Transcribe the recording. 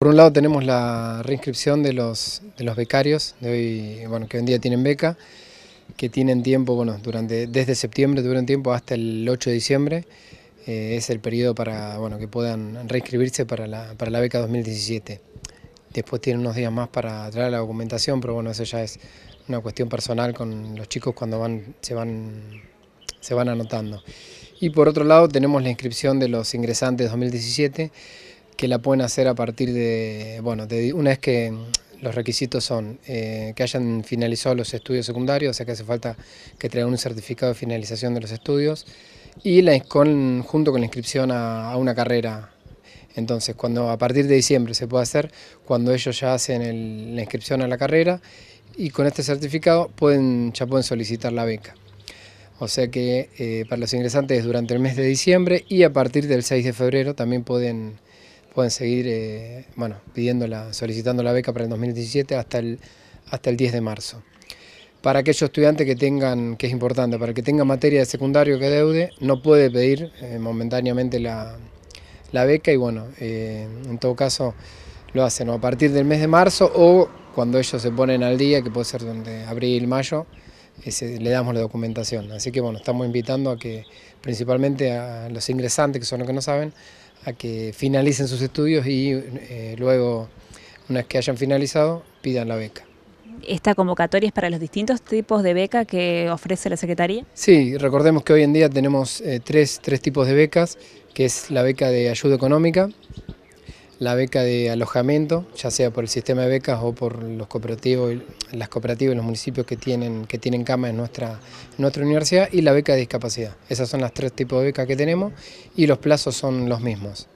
Por un lado tenemos la reinscripción de los, los becarios, de bueno, que hoy en día tienen beca, que tienen tiempo, bueno, durante, desde septiembre tuvieron tiempo hasta el 8 de diciembre, eh, es el periodo para bueno, que puedan reinscribirse para la, para la beca 2017. Después tienen unos días más para traer la documentación, pero bueno, eso ya es una cuestión personal con los chicos cuando van, se, van, se van anotando. Y por otro lado tenemos la inscripción de los ingresantes 2017, que la pueden hacer a partir de, bueno, de una vez que los requisitos son eh, que hayan finalizado los estudios secundarios, o sea que hace falta que traigan un certificado de finalización de los estudios, y la, con, junto con la inscripción a, una carrera. Entonces, cuando a partir de diciembre se puede hacer, cuando ellos ya hacen la inscripción a la carrera, y con este certificado pueden, ya pueden solicitar la beca. O sea que eh, para los ingresantes durante el mes de diciembre y a partir del 6 de febrero también pueden pueden seguir eh, bueno, solicitando la beca para el 2017 hasta el, hasta el 10 de marzo. Para aquellos estudiantes que tengan, que es importante, para que tengan materia de secundario que deude, no puede pedir eh, momentáneamente la, beca y bueno, eh, en todo caso lo hacen a partir del mes de marzo o cuando ellos se ponen al día, que puede ser donde abril, mayo, le damos la documentación. Así que bueno, estamos invitando a que principalmente a los ingresantes, que son los que no saben, a que finalicen sus estudios y eh, luego, una vez que hayan finalizado, pidan la beca. ¿Esta convocatoria es para los distintos tipos de beca que ofrece la Secretaría? Sí, recordemos que hoy en día tenemos eh, tres, tres tipos de becas, que es la beca de ayuda económica, la beca de alojamiento, ya sea por el sistema de becas o por los cooperativos, las cooperativas y los municipios que tienen, que tienen cama en nuestra, en nuestra universidad y la beca de discapacidad. Esas son las tres tipos de becas que tenemos y los plazos son los mismos.